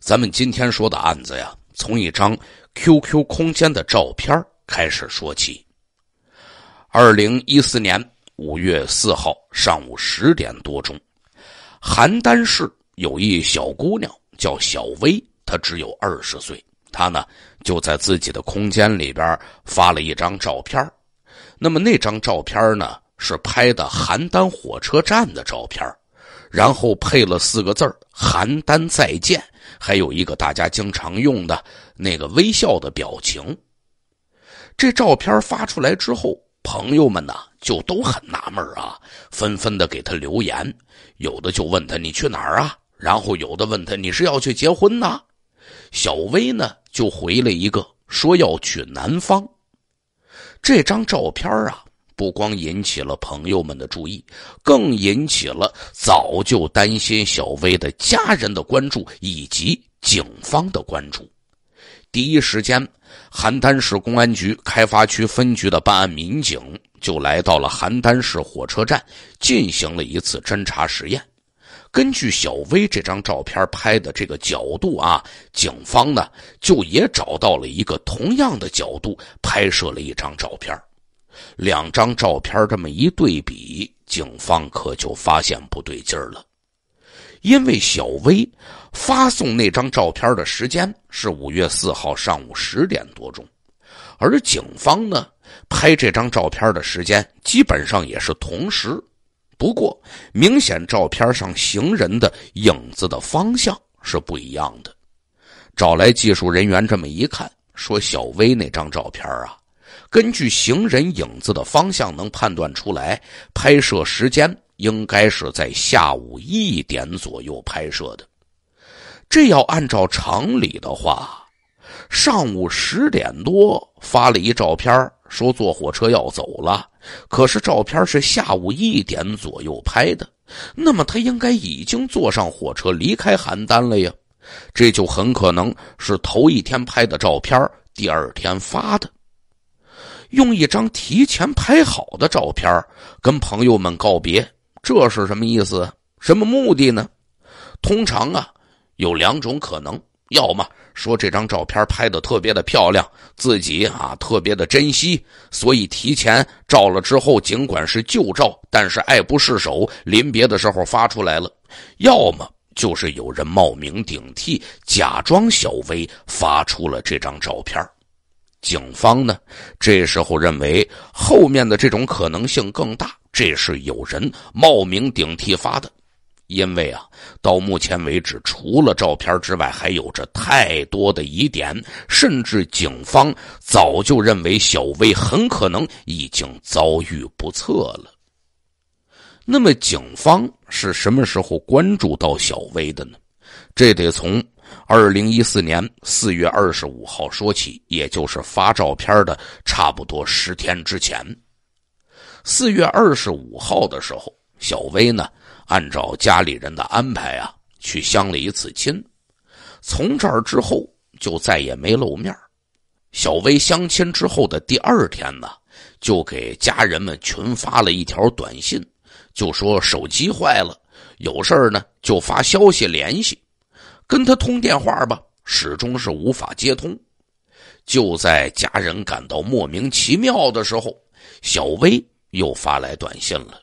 咱们今天说的案子呀，从一张 QQ 空间的照片开始说起。二零一四年五月四号上午十点多钟，邯郸市有一小姑娘叫小薇，她只有二十岁，她呢就在自己的空间里边发了一张照片。那么那张照片呢是拍的邯郸火车站的照片，然后配了四个字邯郸再见。”还有一个大家经常用的那个微笑的表情，这照片发出来之后，朋友们呢就都很纳闷啊，纷纷的给他留言，有的就问他你去哪儿啊？然后有的问他你是要去结婚呢？小薇呢就回了一个说要去南方。这张照片啊。不光引起了朋友们的注意，更引起了早就担心小薇的家人的关注以及警方的关注。第一时间，邯郸市公安局开发区分局的办案民警就来到了邯郸市火车站，进行了一次侦查实验。根据小薇这张照片拍的这个角度啊，警方呢就也找到了一个同样的角度，拍摄了一张照片。两张照片这么一对比，警方可就发现不对劲儿了。因为小薇发送那张照片的时间是五月四号上午十点多钟，而警方呢拍这张照片的时间基本上也是同时。不过，明显照片上行人的影子的方向是不一样的。找来技术人员这么一看，说小薇那张照片啊。根据行人影子的方向，能判断出来拍摄时间应该是在下午一点左右拍摄的。这要按照常理的话，上午十点多发了一照片，说坐火车要走了，可是照片是下午一点左右拍的，那么他应该已经坐上火车离开邯郸了呀？这就很可能是头一天拍的照片，第二天发的。用一张提前拍好的照片跟朋友们告别，这是什么意思？什么目的呢？通常啊有两种可能：要么说这张照片拍的特别的漂亮，自己啊特别的珍惜，所以提前照了之后，尽管是旧照，但是爱不释手，临别的时候发出来了；要么就是有人冒名顶替，假装小薇发出了这张照片。警方呢？这时候认为后面的这种可能性更大，这是有人冒名顶替发的，因为啊，到目前为止，除了照片之外，还有着太多的疑点，甚至警方早就认为小薇很可能已经遭遇不测了。那么，警方是什么时候关注到小薇的呢？这得从……二零一四年四月二十五号说起，也就是发照片的差不多十天之前。四月二十五号的时候，小薇呢按照家里人的安排啊，去相了一次亲。从这儿之后就再也没露面。小薇相亲之后的第二天呢，就给家人们群发了一条短信，就说手机坏了，有事呢就发消息联系。跟他通电话吧，始终是无法接通。就在家人感到莫名其妙的时候，小薇又发来短信了，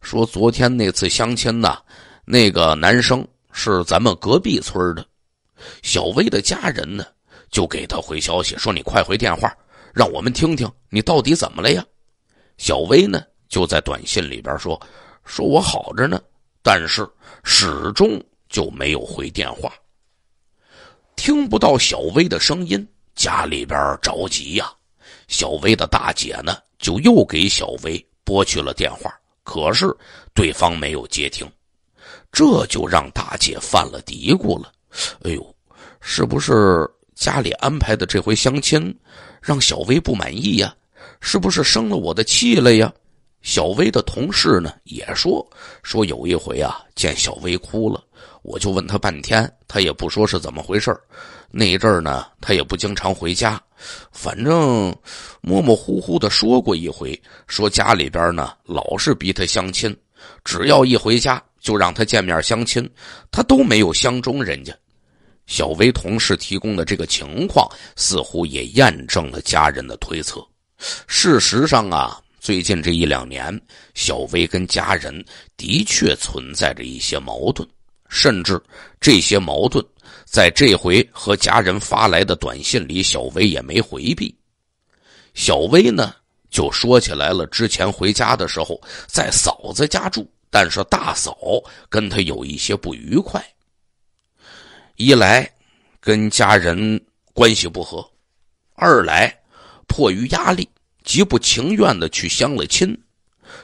说昨天那次相亲呢，那个男生是咱们隔壁村的。小薇的家人呢，就给他回消息，说你快回电话，让我们听听你到底怎么了呀。小薇呢，就在短信里边说，说我好着呢，但是始终。就没有回电话。听不到小薇的声音，家里边着急呀。小薇的大姐呢，就又给小薇拨去了电话，可是对方没有接听，这就让大姐犯了嘀咕了。哎呦，是不是家里安排的这回相亲让小薇不满意呀？是不是生了我的气了呀？小薇的同事呢，也说说有一回啊，见小薇哭了。我就问他半天，他也不说是怎么回事那一阵儿呢，他也不经常回家，反正模模糊糊的说过一回，说家里边呢老是逼他相亲，只要一回家就让他见面相亲，他都没有相中人家。小薇同事提供的这个情况，似乎也验证了家人的推测。事实上啊，最近这一两年，小薇跟家人的确存在着一些矛盾。甚至这些矛盾，在这回和家人发来的短信里，小薇也没回避。小薇呢，就说起来了：之前回家的时候，在嫂子家住，但是大嫂跟她有一些不愉快。一来跟家人关系不和，二来迫于压力，极不情愿的去相了亲。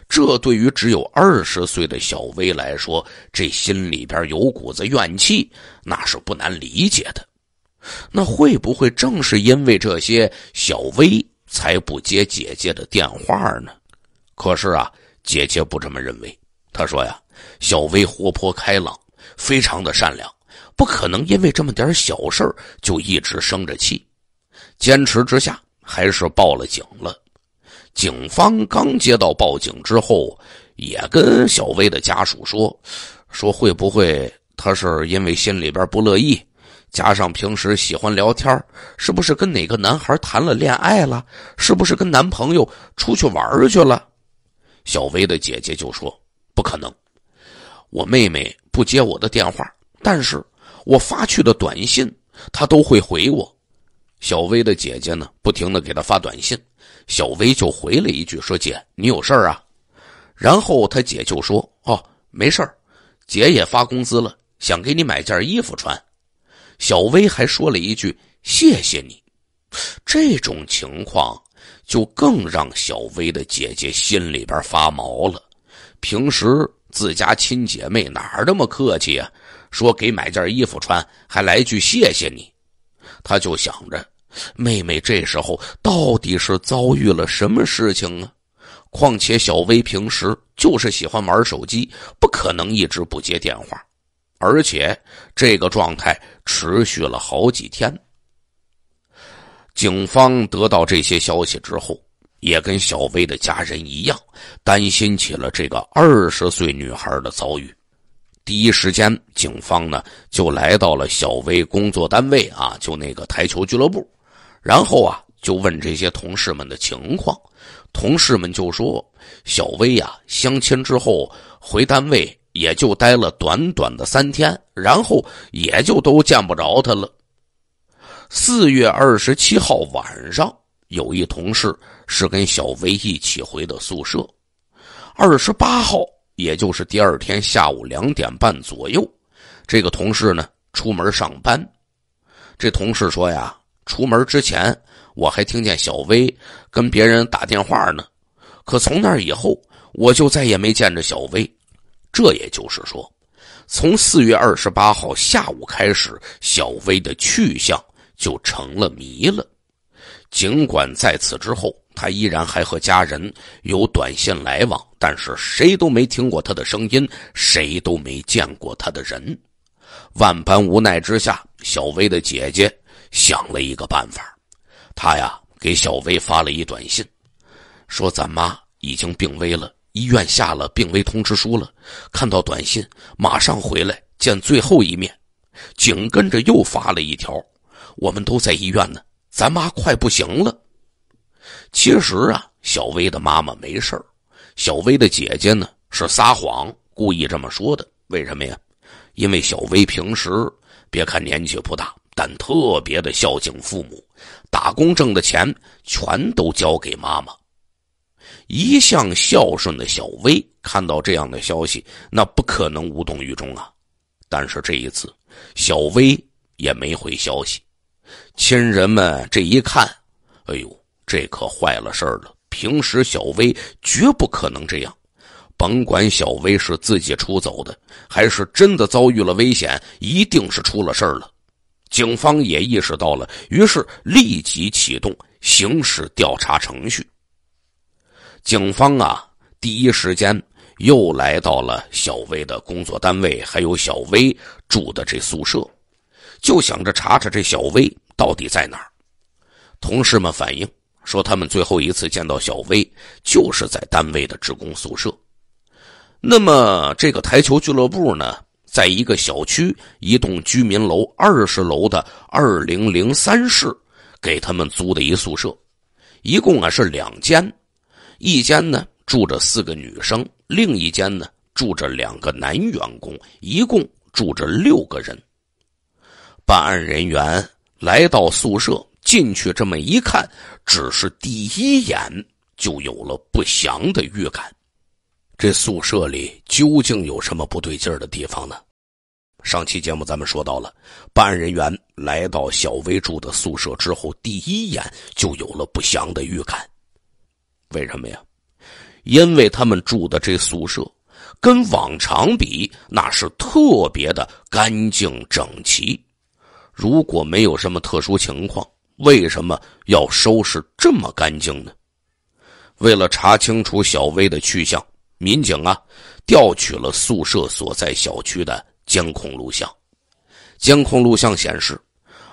这对于只有二十岁的小薇来说，这心里边有股子怨气，那是不难理解的。那会不会正是因为这些，小薇才不接姐姐的电话呢？可是啊，姐姐不这么认为。她说呀，小薇活泼开朗，非常的善良，不可能因为这么点小事就一直生着气。坚持之下，还是报了警了。警方刚接到报警之后，也跟小薇的家属说：“说会不会她是因为心里边不乐意，加上平时喜欢聊天，是不是跟哪个男孩谈了恋爱了？是不是跟男朋友出去玩去了？”小薇的姐姐就说：“不可能，我妹妹不接我的电话，但是我发去的短信她都会回我。”小薇的姐姐呢，不停的给她发短信。小薇就回了一句说：“姐，你有事儿啊？”然后她姐就说：“哦，没事儿，姐也发工资了，想给你买件衣服穿。”小薇还说了一句：“谢谢你。”这种情况就更让小薇的姐姐心里边发毛了。平时自家亲姐妹哪儿那么客气啊？说给买件衣服穿，还来句谢谢你，她就想着。妹妹这时候到底是遭遇了什么事情呢？况且小薇平时就是喜欢玩手机，不可能一直不接电话，而且这个状态持续了好几天。警方得到这些消息之后，也跟小薇的家人一样，担心起了这个二十岁女孩的遭遇。第一时间，警方呢就来到了小薇工作单位啊，就那个台球俱乐部。然后啊，就问这些同事们的情况，同事们就说：“小薇呀，相亲之后回单位也就待了短短的三天，然后也就都见不着她了。”四月二十七号晚上，有一同事是跟小薇一起回的宿舍。二十八号，也就是第二天下午两点半左右，这个同事呢出门上班，这同事说呀。出门之前，我还听见小薇跟别人打电话呢。可从那以后，我就再也没见着小薇。这也就是说，从四月二十八号下午开始，小薇的去向就成了谜了。尽管在此之后，她依然还和家人有短信来往，但是谁都没听过她的声音，谁都没见过她的人。万般无奈之下，小薇的姐姐。想了一个办法，他呀给小薇发了一短信，说：“咱妈已经病危了，医院下了病危通知书了。”看到短信，马上回来见最后一面。紧跟着又发了一条：“我们都在医院呢，咱妈快不行了。”其实啊，小薇的妈妈没事小薇的姐姐呢是撒谎，故意这么说的。为什么呀？因为小薇平时别看年纪不大。但特别的孝敬父母，打工挣的钱全都交给妈妈。一向孝顺的小薇看到这样的消息，那不可能无动于衷啊。但是这一次，小薇也没回消息。亲人们这一看，哎呦，这可坏了事儿了！平时小薇绝不可能这样，甭管小薇是自己出走的，还是真的遭遇了危险，一定是出了事儿了。警方也意识到了，于是立即启动刑事调查程序。警方啊，第一时间又来到了小薇的工作单位，还有小薇住的这宿舍，就想着查查这小薇到底在哪儿。同事们反映说，他们最后一次见到小薇就是在单位的职工宿舍。那么，这个台球俱乐部呢？在一个小区，一栋居民楼二十楼的二零零三室，给他们租的一宿舍，一共啊是两间，一间呢住着四个女生，另一间呢住着两个男员工，一共住着六个人。办案人员来到宿舍，进去这么一看，只是第一眼就有了不祥的预感。这宿舍里究竟有什么不对劲儿的地方呢？上期节目咱们说到了，办案人员来到小薇住的宿舍之后，第一眼就有了不祥的预感。为什么呀？因为他们住的这宿舍跟往常比，那是特别的干净整齐。如果没有什么特殊情况，为什么要收拾这么干净呢？为了查清楚小薇的去向。民警啊，调取了宿舍所在小区的监控录像。监控录像显示，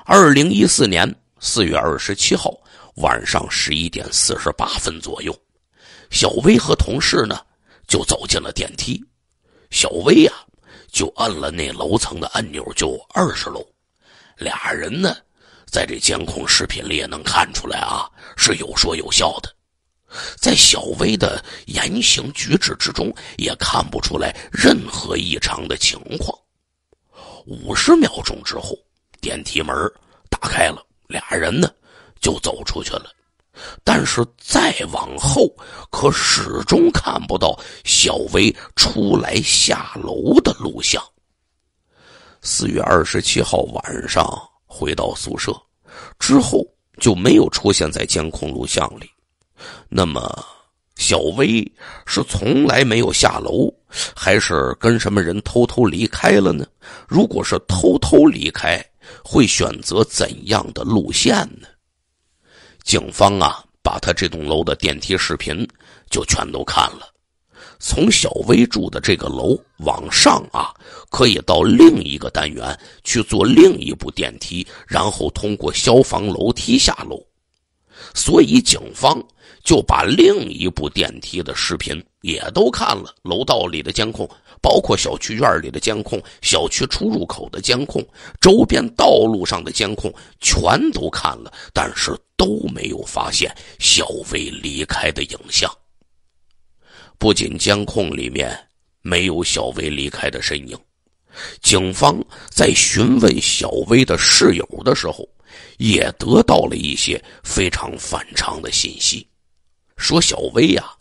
二零一四年四月二十七号晚上十一点四十八分左右，小薇和同事呢就走进了电梯。小薇啊，就按了那楼层的按钮，就二十楼。俩人呢，在这监控视频里也能看出来啊，是有说有笑的。在小薇的言行举止之中，也看不出来任何异常的情况。五十秒钟之后，电梯门打开了，俩人呢就走出去了。但是再往后，可始终看不到小薇出来下楼的录像。四月二十七号晚上回到宿舍之后，就没有出现在监控录像里。那么，小薇是从来没有下楼，还是跟什么人偷偷离开了呢？如果是偷偷离开，会选择怎样的路线呢？警方啊，把他这栋楼的电梯视频就全都看了。从小薇住的这个楼往上啊，可以到另一个单元去坐另一部电梯，然后通过消防楼梯下楼。所以，警方。就把另一部电梯的视频也都看了，楼道里的监控，包括小区院里的监控、小区出入口的监控、周边道路上的监控，全都看了，但是都没有发现小薇离开的影像。不仅监控里面没有小薇离开的身影，警方在询问小薇的室友的时候，也得到了一些非常反常的信息。说小薇呀，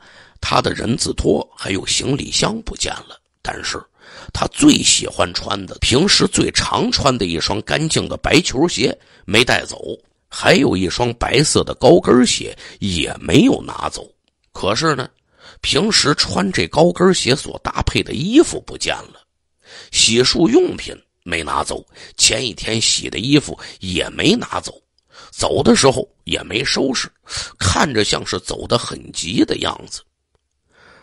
她的人字拖还有行李箱不见了。但是她最喜欢穿的，平时最常穿的一双干净的白球鞋没带走，还有一双白色的高跟鞋也没有拿走。可是呢，平时穿这高跟鞋所搭配的衣服不见了，洗漱用品没拿走，前一天洗的衣服也没拿走。走的时候也没收拾，看着像是走的很急的样子。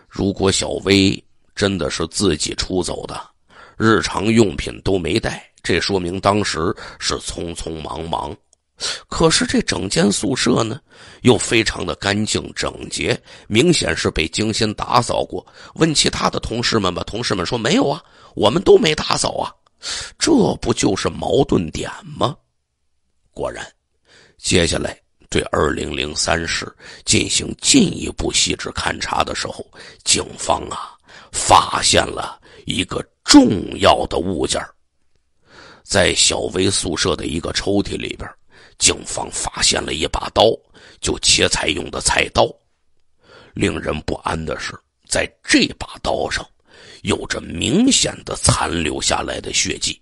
如果小薇真的是自己出走的，日常用品都没带，这说明当时是匆匆忙忙。可是这整间宿舍呢，又非常的干净整洁，明显是被精心打扫过。问其他的同事们吧，同事们说没有啊，我们都没打扫啊。这不就是矛盾点吗？果然。接下来对二零零三室进行进一步细致勘查的时候，警方啊发现了一个重要的物件在小薇宿舍的一个抽屉里边，警方发现了一把刀，就切菜用的菜刀。令人不安的是，在这把刀上有着明显的残留下来的血迹，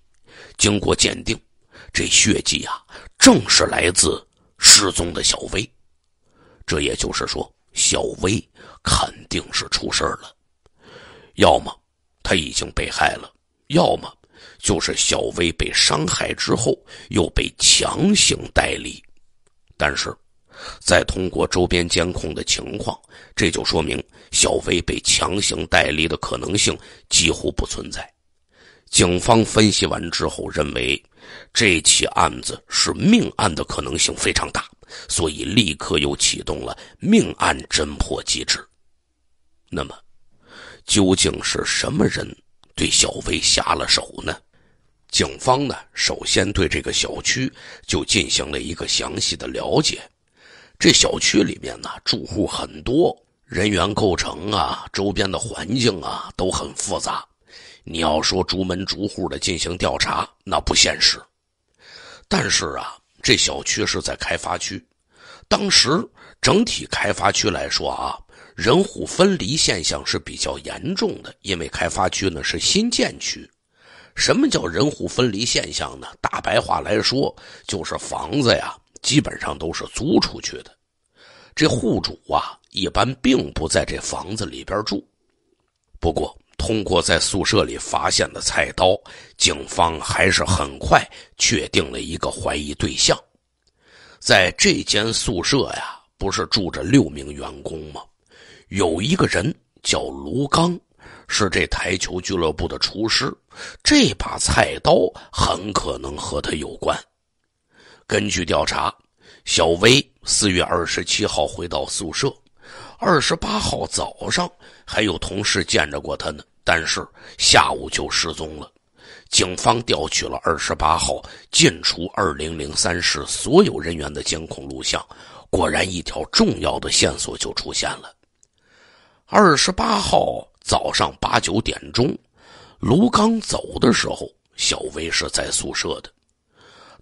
经过鉴定，这血迹啊正是来自。失踪的小薇，这也就是说，小薇肯定是出事了，要么她已经被害了，要么就是小薇被伤害之后又被强行带离。但是，在通过周边监控的情况，这就说明小薇被强行带离的可能性几乎不存在。警方分析完之后，认为这起案子是命案的可能性非常大，所以立刻又启动了命案侦破机制。那么，究竟是什么人对小薇下了手呢？警方呢，首先对这个小区就进行了一个详细的了解。这小区里面呢，住户很多，人员构成啊，周边的环境啊，都很复杂。你要说逐门逐户的进行调查，那不现实。但是啊，这小区是在开发区，当时整体开发区来说啊，人户分离现象是比较严重的。因为开发区呢是新建区，什么叫人户分离现象呢？大白话来说，就是房子呀基本上都是租出去的，这户主啊一般并不在这房子里边住。不过。通过在宿舍里发现的菜刀，警方还是很快确定了一个怀疑对象。在这间宿舍呀，不是住着六名员工吗？有一个人叫卢刚，是这台球俱乐部的厨师。这把菜刀很可能和他有关。根据调查，小薇四月二十七号回到宿舍，二十八号早上还有同事见着过他呢。但是下午就失踪了。警方调取了二十八号进出二零零三室所有人员的监控录像，果然一条重要的线索就出现了。二十八号早上八九点钟，卢刚走的时候，小薇是在宿舍的。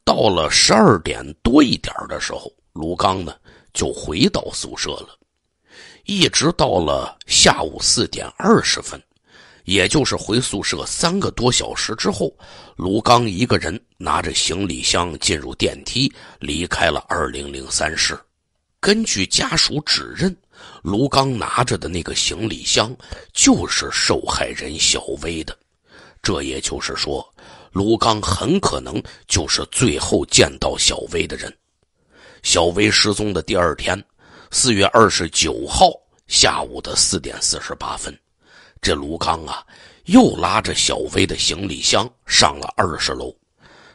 到了十二点多一点的时候，卢刚呢就回到宿舍了，一直到了下午四点二十分。也就是回宿舍三个多小时之后，卢刚一个人拿着行李箱进入电梯，离开了2003室。根据家属指认，卢刚拿着的那个行李箱就是受害人小薇的。这也就是说，卢刚很可能就是最后见到小薇的人。小薇失踪的第二天，四月二十九号下午的四点四十八分。这卢刚啊，又拉着小薇的行李箱上了二十楼。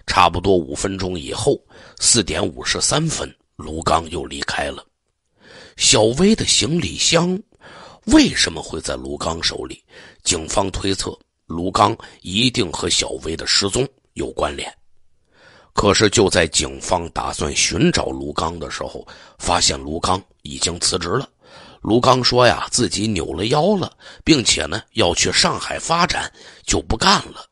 差不多五分钟以后，四点五十三分，卢刚又离开了。小薇的行李箱为什么会在卢刚手里？警方推测，卢刚一定和小薇的失踪有关联。可是，就在警方打算寻找卢刚的时候，发现卢刚已经辞职了。卢刚说：“呀，自己扭了腰了，并且呢要去上海发展，就不干了。”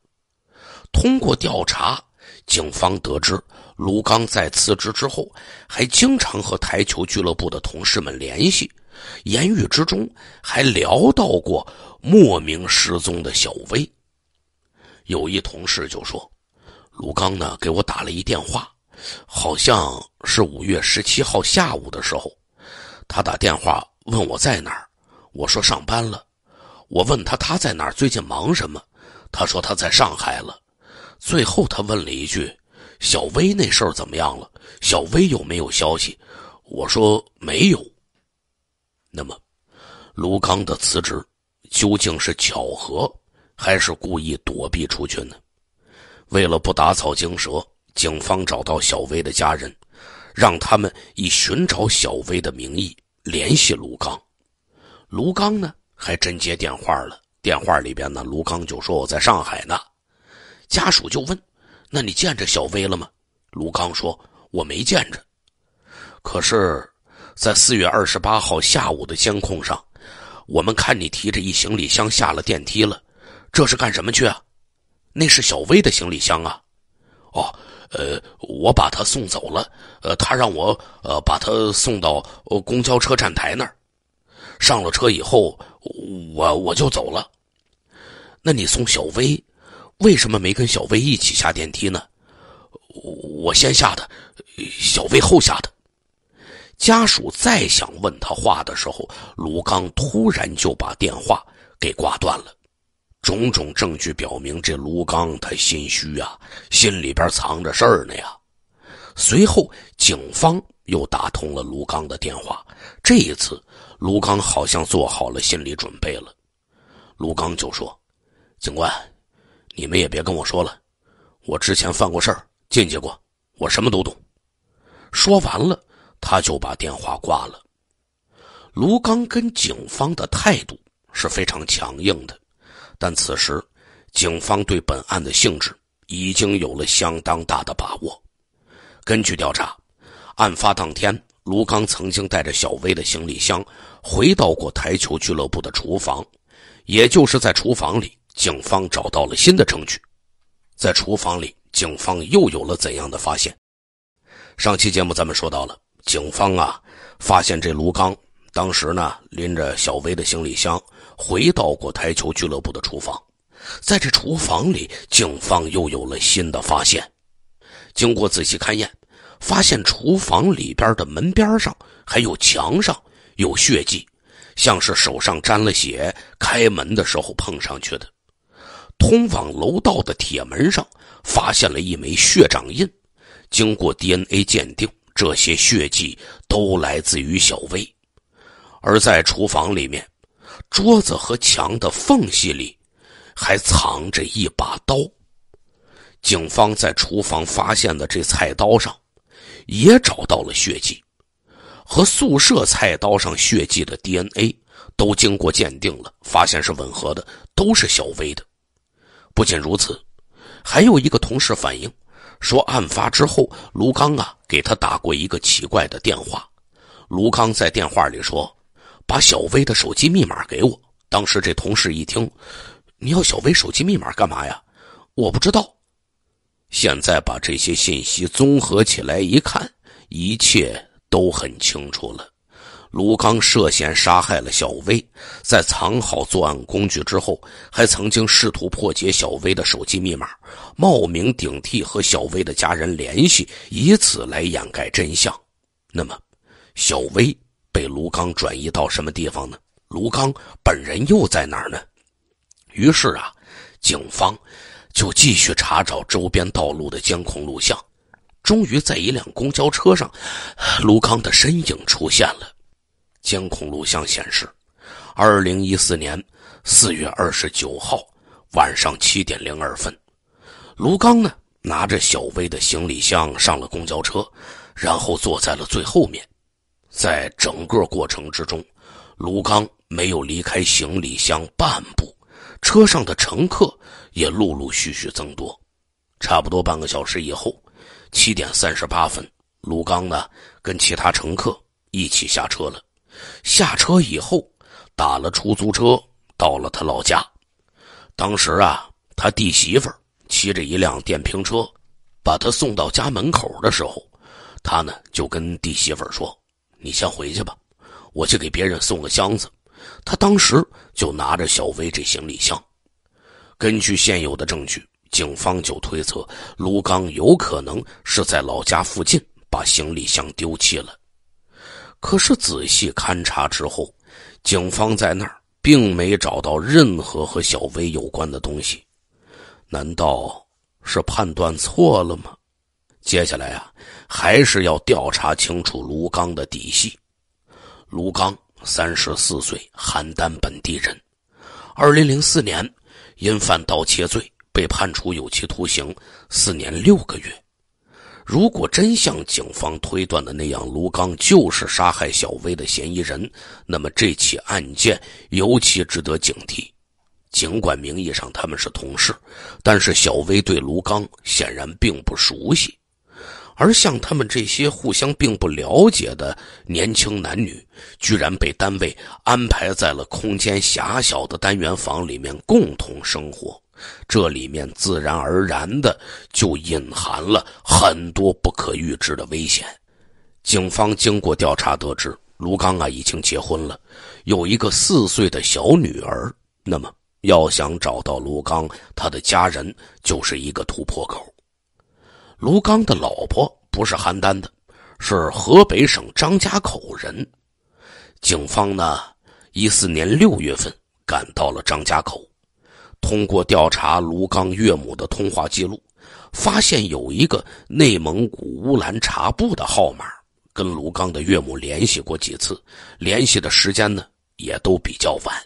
通过调查，警方得知，卢刚在辞职之后，还经常和台球俱乐部的同事们联系，言语之中还聊到过莫名失踪的小薇。有一同事就说：“卢刚呢，给我打了一电话，好像是五月十七号下午的时候，他打电话。”问我在哪儿？我说上班了。我问他他在哪儿？最近忙什么？他说他在上海了。最后他问了一句：“小薇那事儿怎么样了？小薇有没有消息？”我说没有。那么，卢刚的辞职究竟是巧合，还是故意躲避出去呢？为了不打草惊蛇，警方找到小薇的家人，让他们以寻找小薇的名义。联系卢刚，卢刚呢还真接电话了。电话里边呢，卢刚就说我在上海呢。家属就问：“那你见着小薇了吗？”卢刚说：“我没见着。”可是，在四月二十八号下午的监控上，我们看你提着一行李箱下了电梯了，这是干什么去啊？那是小薇的行李箱啊！哦。呃，我把他送走了。呃，他让我呃把他送到公交车站台那儿。上了车以后，我我就走了。那你送小薇，为什么没跟小薇一起下电梯呢？我先下的，小薇后下的。家属再想问他话的时候，卢刚突然就把电话给挂断了。种种证据表明，这卢刚他心虚啊，心里边藏着事儿呢呀。随后，警方又打通了卢刚的电话。这一次，卢刚好像做好了心理准备了。卢刚就说：“警官，你们也别跟我说了，我之前犯过事儿，进去过，我什么都懂。”说完了，他就把电话挂了。卢刚跟警方的态度是非常强硬的。但此时，警方对本案的性质已经有了相当大的把握。根据调查，案发当天，卢刚曾经带着小薇的行李箱回到过台球俱乐部的厨房，也就是在厨房里，警方找到了新的证据。在厨房里，警方又有了怎样的发现？上期节目咱们说到了，警方啊发现这卢刚当时呢拎着小薇的行李箱。回到过台球俱乐部的厨房，在这厨房里，警方又有了新的发现。经过仔细勘验，发现厨房里边的门边上还有墙上有血迹，像是手上沾了血，开门的时候碰上去的。通往楼道的铁门上发现了一枚血掌印，经过 DNA 鉴定，这些血迹都来自于小薇。而在厨房里面。桌子和墙的缝隙里还藏着一把刀。警方在厨房发现的这菜刀上，也找到了血迹，和宿舍菜刀上血迹的 DNA 都经过鉴定了，发现是吻合的，都是小薇的。不仅如此，还有一个同事反映说，案发之后卢刚啊给他打过一个奇怪的电话。卢刚在电话里说。把小薇的手机密码给我。当时这同事一听，你要小薇手机密码干嘛呀？我不知道。现在把这些信息综合起来一看，一切都很清楚了。卢刚涉嫌杀害了小薇，在藏好作案工具之后，还曾经试图破解小薇的手机密码，冒名顶替和小薇的家人联系，以此来掩盖真相。那么，小薇。被卢刚转移到什么地方呢？卢刚本人又在哪儿呢？于是啊，警方就继续查找周边道路的监控录像，终于在一辆公交车上，卢刚的身影出现了。监控录像显示，二零一四年四月二十九号晚上七点零二分，卢刚呢拿着小薇的行李箱上了公交车，然后坐在了最后面。在整个过程之中，卢刚没有离开行李箱半步，车上的乘客也陆陆续续增多。差不多半个小时以后，七点三十八分，卢刚呢跟其他乘客一起下车了。下车以后，打了出租车到了他老家。当时啊，他弟媳妇儿骑着一辆电瓶车，把他送到家门口的时候，他呢就跟弟媳妇儿说。你先回去吧，我去给别人送个箱子。他当时就拿着小薇这行李箱。根据现有的证据，警方就推测卢刚有可能是在老家附近把行李箱丢弃了。可是仔细勘查之后，警方在那儿并没找到任何和小薇有关的东西。难道是判断错了吗？接下来啊，还是要调查清楚卢刚的底细。卢刚三十四岁，邯郸本地人。二零零四年因犯盗窃罪被判处有期徒刑四年六个月。如果真像警方推断的那样，卢刚就是杀害小薇的嫌疑人，那么这起案件尤其值得警惕。尽管名义上他们是同事，但是小薇对卢刚显然并不熟悉。而像他们这些互相并不了解的年轻男女，居然被单位安排在了空间狭小的单元房里面共同生活，这里面自然而然的就隐含了很多不可预知的危险。警方经过调查得知，卢刚啊已经结婚了，有一个四岁的小女儿。那么要想找到卢刚，他的家人就是一个突破口。卢刚的老婆不是邯郸的，是河北省张家口人。警方呢，一四年六月份赶到了张家口，通过调查卢刚岳母的通话记录，发现有一个内蒙古乌兰察布的号码跟卢刚的岳母联系过几次，联系的时间呢也都比较晚。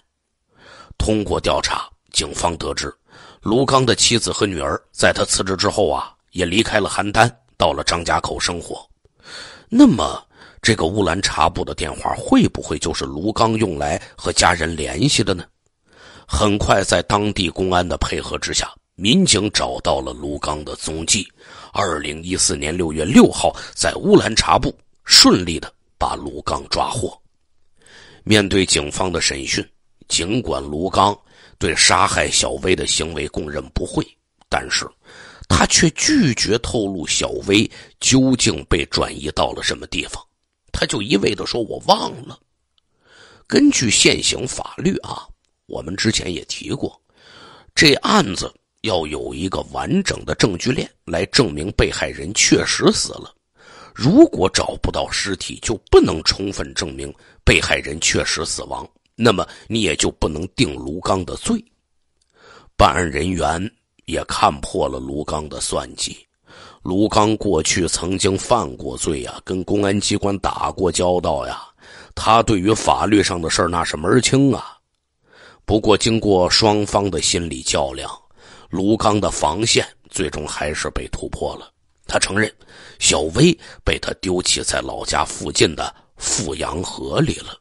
通过调查，警方得知，卢刚的妻子和女儿在他辞职之后啊。也离开了邯郸，到了张家口生活。那么，这个乌兰察布的电话会不会就是卢刚用来和家人联系的呢？很快，在当地公安的配合之下，民警找到了卢刚的踪迹。二零一四年六月六号，在乌兰察布顺利的把卢刚抓获。面对警方的审讯，尽管卢刚对杀害小薇的行为供认不讳，但是。他却拒绝透露小薇究竟被转移到了什么地方，他就一味的说：“我忘了。”根据现行法律啊，我们之前也提过，这案子要有一个完整的证据链来证明被害人确实死了。如果找不到尸体，就不能充分证明被害人确实死亡，那么你也就不能定卢刚的罪。办案人员。也看破了卢刚的算计。卢刚过去曾经犯过罪呀，跟公安机关打过交道呀。他对于法律上的事儿那是门清啊。不过，经过双方的心理较量，卢刚的防线最终还是被突破了。他承认，小薇被他丢弃在老家附近的富阳河里了。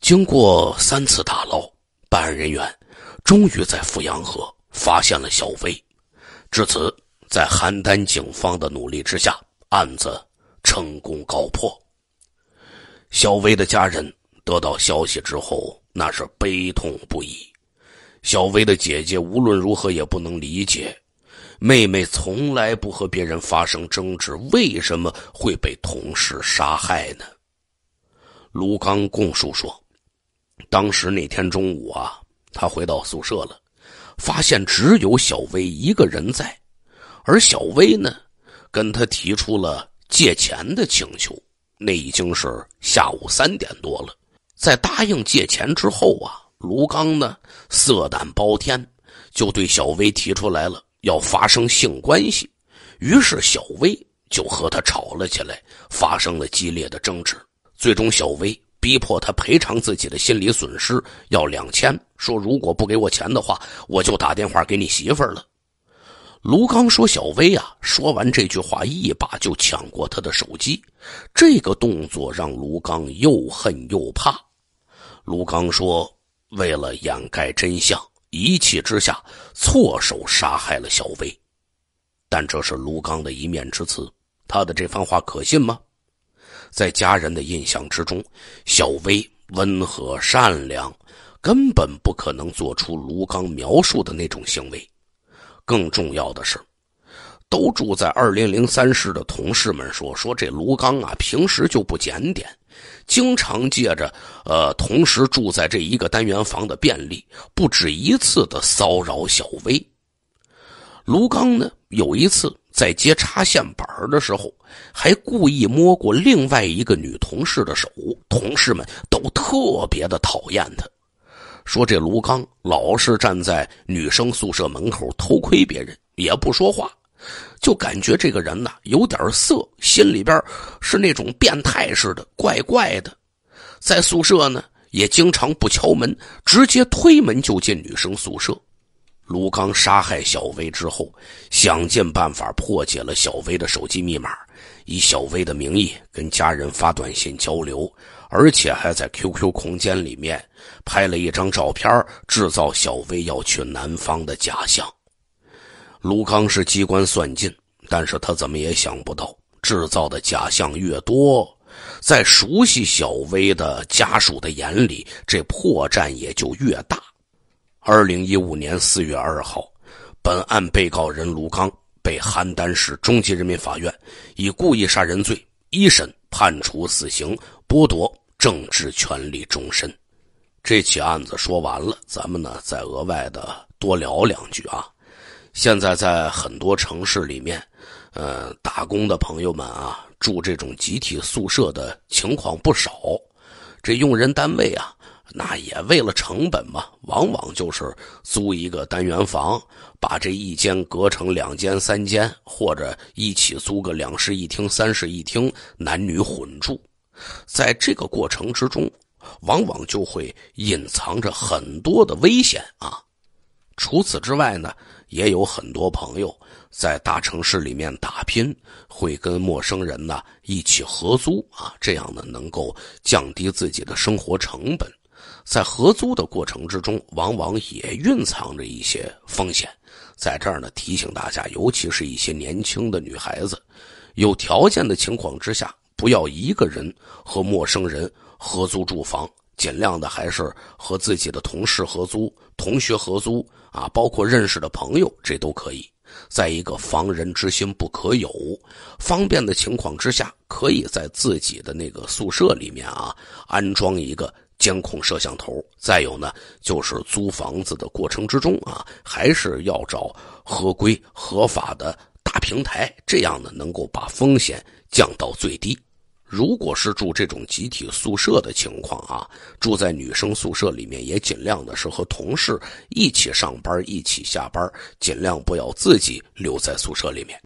经过三次打捞，办案人员终于在富阳河。发现了小薇，至此，在邯郸警方的努力之下，案子成功告破。小薇的家人得到消息之后，那是悲痛不已。小薇的姐姐无论如何也不能理解，妹妹从来不和别人发生争执，为什么会被同事杀害呢？卢刚供述说，当时那天中午啊，他回到宿舍了。发现只有小薇一个人在，而小薇呢，跟他提出了借钱的请求。那已经是下午三点多了，在答应借钱之后啊，卢刚呢色胆包天，就对小薇提出来了要发生性关系。于是小薇就和他吵了起来，发生了激烈的争执，最终小薇。逼迫他赔偿自己的心理损失，要两千。说如果不给我钱的话，我就打电话给你媳妇儿了。卢刚说：“小薇啊！”说完这句话，一把就抢过他的手机。这个动作让卢刚又恨又怕。卢刚说：“为了掩盖真相，一气之下错手杀害了小薇。”但这是卢刚的一面之词，他的这番话可信吗？在家人的印象之中，小薇温和善良，根本不可能做出卢刚描述的那种行为。更重要的是，都住在二零零三室的同事们说，说这卢刚啊，平时就不检点，经常借着呃同时住在这一个单元房的便利，不止一次的骚扰小薇。卢刚呢，有一次。在接插线板的时候，还故意摸过另外一个女同事的手，同事们都特别的讨厌他。说这卢刚老是站在女生宿舍门口偷窥别人，也不说话，就感觉这个人呐有点色，心里边是那种变态似的，怪怪的。在宿舍呢，也经常不敲门，直接推门就进女生宿舍。卢刚杀害小薇之后，想尽办法破解了小薇的手机密码，以小薇的名义跟家人发短信交流，而且还在 QQ 空间里面拍了一张照片，制造小薇要去南方的假象。卢康是机关算尽，但是他怎么也想不到，制造的假象越多，在熟悉小薇的家属的眼里，这破绽也就越大。二零一五年四月二号，本案被告人卢刚被邯郸市中级人民法院以故意杀人罪一审判处死刑，剥夺政治权利终身。这起案子说完了，咱们呢再额外的多聊两句啊。现在在很多城市里面，呃，打工的朋友们啊，住这种集体宿舍的情况不少，这用人单位啊。那也为了成本嘛，往往就是租一个单元房，把这一间隔成两间、三间，或者一起租个两室一厅、三室一厅，男女混住。在这个过程之中，往往就会隐藏着很多的危险啊。除此之外呢，也有很多朋友在大城市里面打拼，会跟陌生人呢一起合租啊，这样呢能够降低自己的生活成本。在合租的过程之中，往往也蕴藏着一些风险，在这儿呢提醒大家，尤其是一些年轻的女孩子，有条件的情况之下，不要一个人和陌生人合租住房，尽量的还是和自己的同事合租、同学合租啊，包括认识的朋友，这都可以。再一个，防人之心不可有，方便的情况之下，可以在自己的那个宿舍里面啊安装一个。监控摄像头，再有呢，就是租房子的过程之中啊，还是要找合规合法的大平台，这样呢，能够把风险降到最低。如果是住这种集体宿舍的情况啊，住在女生宿舍里面，也尽量的是和同事一起上班，一起下班，尽量不要自己留在宿舍里面。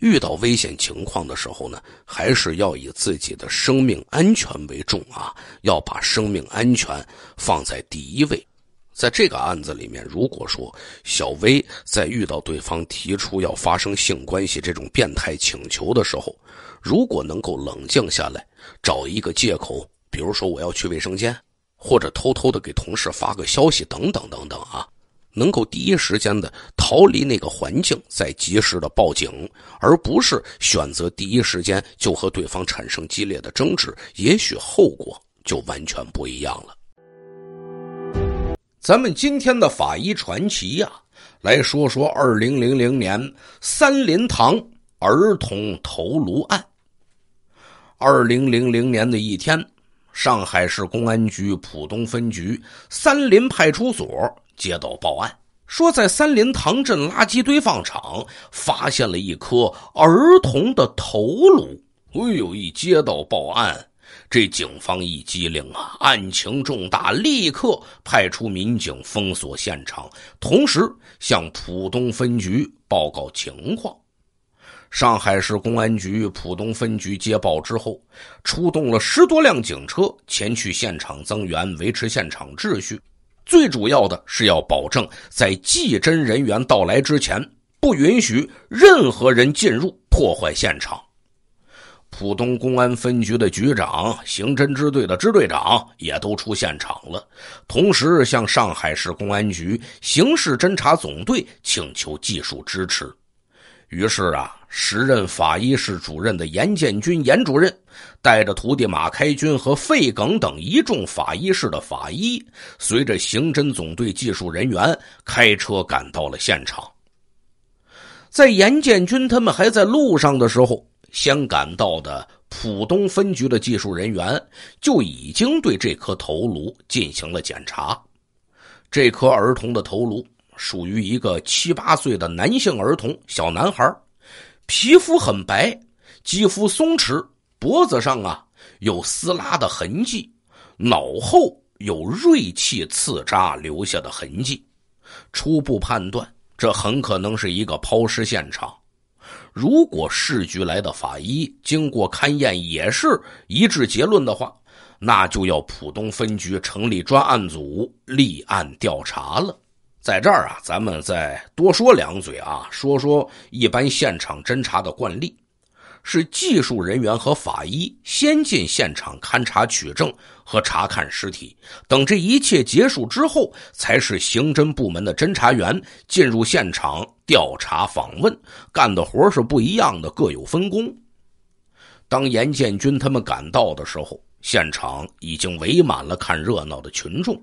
遇到危险情况的时候呢，还是要以自己的生命安全为重啊！要把生命安全放在第一位。在这个案子里面，如果说小薇在遇到对方提出要发生性关系这种变态请求的时候，如果能够冷静下来，找一个借口，比如说我要去卫生间，或者偷偷的给同事发个消息，等等等等啊。能够第一时间的逃离那个环境，再及时的报警，而不是选择第一时间就和对方产生激烈的争执，也许后果就完全不一样了。咱们今天的法医传奇呀，来说说二零零零年三林堂儿童头颅案。二零零零年的一天，上海市公安局浦东分局三林派出所。接到报案，说在三林塘镇垃圾堆放场发现了一颗儿童的头颅。哎呦！一接到报案，这警方一机灵啊，案情重大，立刻派出民警封锁现场，同时向浦东分局报告情况。上海市公安局浦东分局接报之后，出动了十多辆警车前去现场增援，维持现场秩序。最主要的是要保证在技侦人员到来之前，不允许任何人进入破坏现场。浦东公安分局的局长、刑侦支队的支队长也都出现场了，同时向上海市公安局刑事侦查总队请求技术支持。于是啊。时任法医室主任的严建军（严主任）带着徒弟马开军和费耿等一众法医室的法医，随着刑侦总队技术人员开车赶到了现场。在严建军他们还在路上的时候，先赶到的浦东分局的技术人员就已经对这颗头颅进行了检查。这颗儿童的头颅属于一个七八岁的男性儿童，小男孩。皮肤很白，肌肤松弛，脖子上啊有撕拉的痕迹，脑后有锐器刺扎留下的痕迹。初步判断，这很可能是一个抛尸现场。如果市局来的法医经过勘验也是一致结论的话，那就要浦东分局成立专案组立案调查了。在这儿啊，咱们再多说两嘴啊，说说一般现场侦查的惯例：是技术人员和法医先进现场勘查取证和查看尸体，等这一切结束之后，才是刑侦部门的侦查员进入现场调查访问。干的活是不一样的，各有分工。当严建军他们赶到的时候，现场已经围满了看热闹的群众。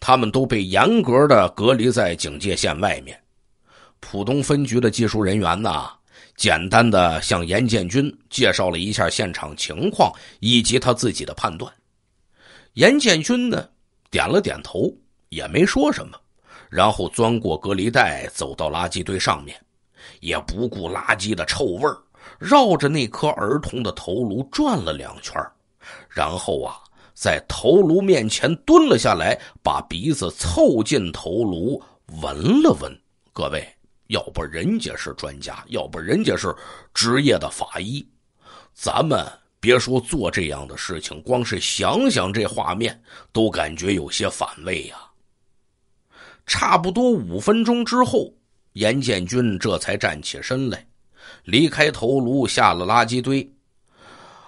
他们都被严格的隔离在警戒线外面。浦东分局的技术人员呢，简单的向严建军介绍了一下现场情况以及他自己的判断。严建军呢，点了点头，也没说什么，然后钻过隔离带，走到垃圾堆上面，也不顾垃圾的臭味绕着那颗儿童的头颅转了两圈，然后啊。在头颅面前蹲了下来，把鼻子凑近头颅闻了闻。各位，要不人家是专家，要不人家是职业的法医，咱们别说做这样的事情，光是想想这画面都感觉有些反胃呀。差不多五分钟之后，严建军这才站起身来，离开头颅，下了垃圾堆。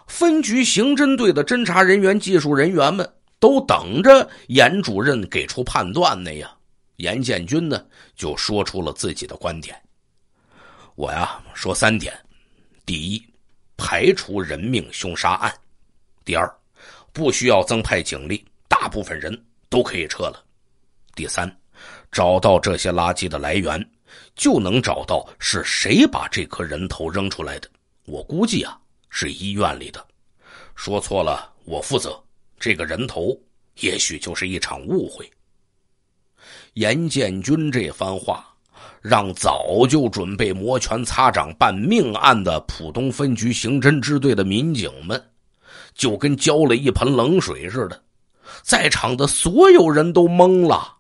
分局刑侦队的侦查人员、技术人员们都等着严主任给出判断呢呀。严建军呢，就说出了自己的观点。我呀，说三点：第一，排除人命凶杀案；第二，不需要增派警力，大部分人都可以撤了；第三，找到这些垃圾的来源，就能找到是谁把这颗人头扔出来的。我估计啊。是医院里的，说错了我负责。这个人头也许就是一场误会。严建军这番话，让早就准备摩拳擦掌办命案的浦东分局刑侦支队的民警们，就跟浇了一盆冷水似的，在场的所有人都懵了，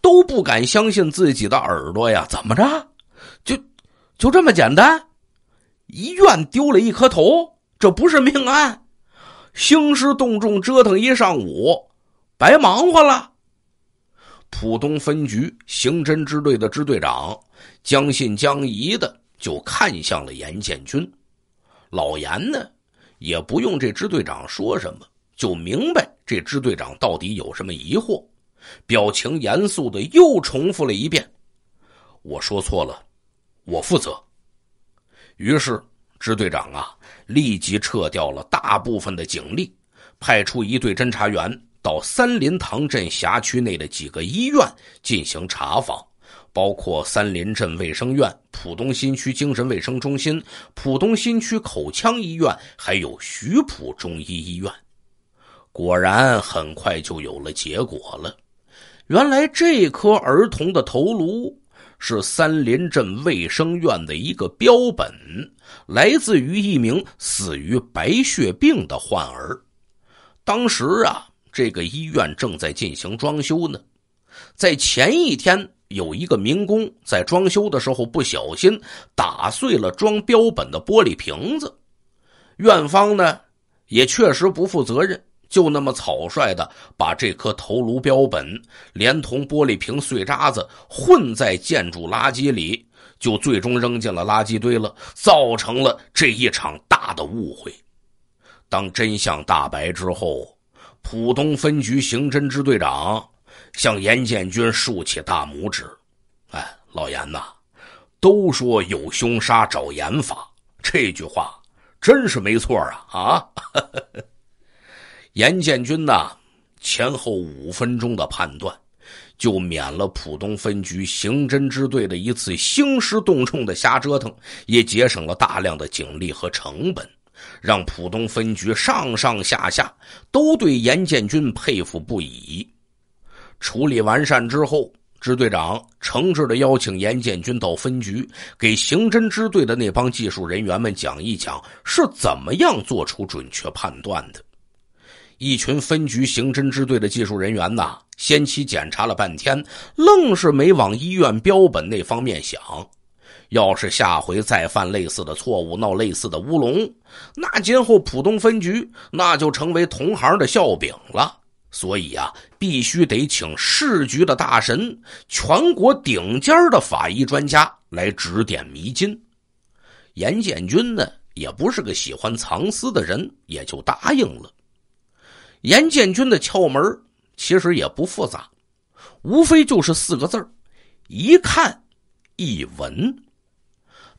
都不敢相信自己的耳朵呀！怎么着，就就这么简单？医院丢了一颗头，这不是命案，兴师动众折腾一上午，白忙活了。浦东分局刑侦支队的支队长将信将疑的就看向了严建军，老严呢，也不用这支队长说什么，就明白这支队长到底有什么疑惑，表情严肃的又重复了一遍：“我说错了，我负责。”于是，支队长啊，立即撤掉了大部分的警力，派出一队侦查员到三林塘镇辖区内的几个医院进行查访，包括三林镇卫生院、浦东新区精神卫生中心、浦东新区口腔医院，还有徐浦中医医院。果然，很快就有了结果了。原来，这颗儿童的头颅。是三林镇卫生院的一个标本，来自于一名死于白血病的患儿。当时啊，这个医院正在进行装修呢，在前一天有一个民工在装修的时候不小心打碎了装标本的玻璃瓶子，院方呢也确实不负责任。就那么草率的把这颗头颅标本连同玻璃瓶碎渣子混在建筑垃圾里，就最终扔进了垃圾堆了，造成了这一场大的误会。当真相大白之后，浦东分局刑侦支队长向严建军竖起大拇指：“哎，老严呐，都说有凶杀找严法，这句话真是没错啊啊！” 严建军呢，前后五分钟的判断，就免了浦东分局刑侦支队的一次兴师动众的瞎折腾，也节省了大量的警力和成本，让浦东分局上上下下都对严建军佩服不已。处理完善之后，支队长诚挚的邀请严建军到分局，给刑侦支队的那帮技术人员们讲一讲是怎么样做出准确判断的。一群分局刑侦支队的技术人员呐，先期检查了半天，愣是没往医院标本那方面想。要是下回再犯类似的错误，闹类似的乌龙，那今后浦东分局那就成为同行的笑柄了。所以啊，必须得请市局的大神，全国顶尖的法医专家来指点迷津。严建军呢，也不是个喜欢藏私的人，也就答应了。严建军的窍门其实也不复杂，无非就是四个字一看一闻。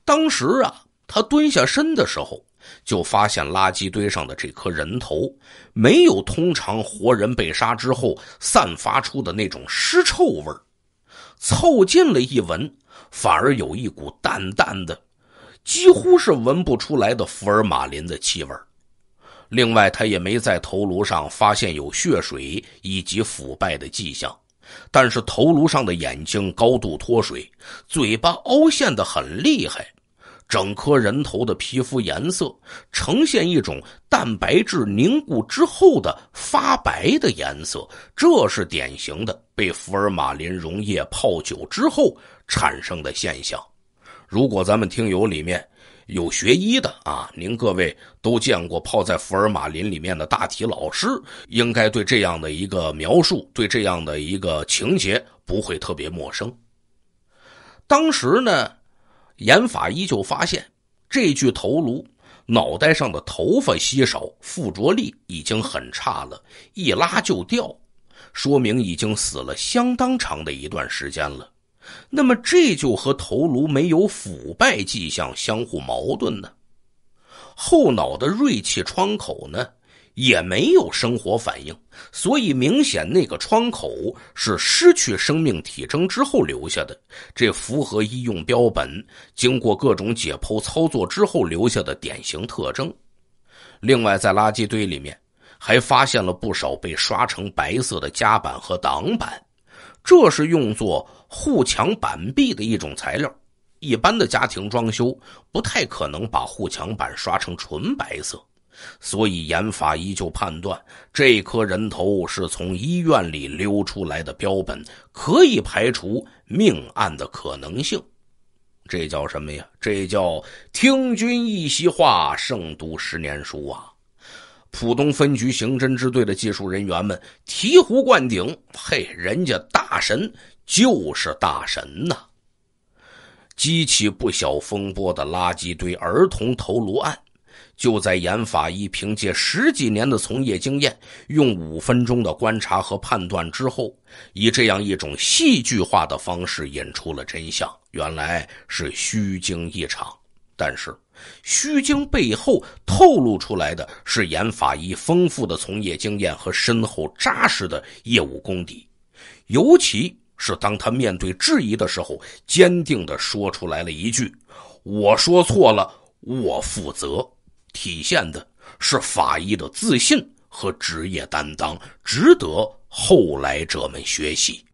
当时啊，他蹲下身的时候，就发现垃圾堆上的这颗人头没有通常活人被杀之后散发出的那种尸臭味凑近了一闻，反而有一股淡淡的、几乎是闻不出来的福尔马林的气味另外，他也没在头颅上发现有血水以及腐败的迹象，但是头颅上的眼睛高度脱水，嘴巴凹陷的很厉害，整颗人头的皮肤颜色呈现一种蛋白质凝固之后的发白的颜色，这是典型的被福尔马林溶液泡酒之后产生的现象。如果咱们听友里面，有学医的啊，您各位都见过泡在福尔马林里面的大体老师，应该对这样的一个描述，对这样的一个情节不会特别陌生。当时呢，严法医就发现这具头颅脑袋上的头发稀少，附着力已经很差了，一拉就掉，说明已经死了相当长的一段时间了。那么这就和头颅没有腐败迹象相互矛盾呢。后脑的锐器窗口呢也没有生活反应，所以明显那个窗口是失去生命体征之后留下的，这符合医用标本经过各种解剖操作之后留下的典型特征。另外，在垃圾堆里面还发现了不少被刷成白色的夹板和挡板。这是用作护墙板壁的一种材料，一般的家庭装修不太可能把护墙板刷成纯白色，所以严法医就判断这颗人头是从医院里溜出来的标本，可以排除命案的可能性。这叫什么呀？这叫听君一席话，胜读十年书啊！浦东分局刑侦支队的技术人员们醍醐灌顶，嘿，人家大神就是大神呐！激起不小风波的垃圾堆儿童头颅案，就在严法医凭借十几年的从业经验，用五分钟的观察和判断之后，以这样一种戏剧化的方式引出了真相，原来是虚惊一场。但是。虚惊背后透露出来的是严法医丰富的从业经验和深厚扎实的业务功底，尤其是当他面对质疑的时候，坚定的说出来了一句：“我说错了，我负责。”体现的是法医的自信和职业担当，值得后来者们学习。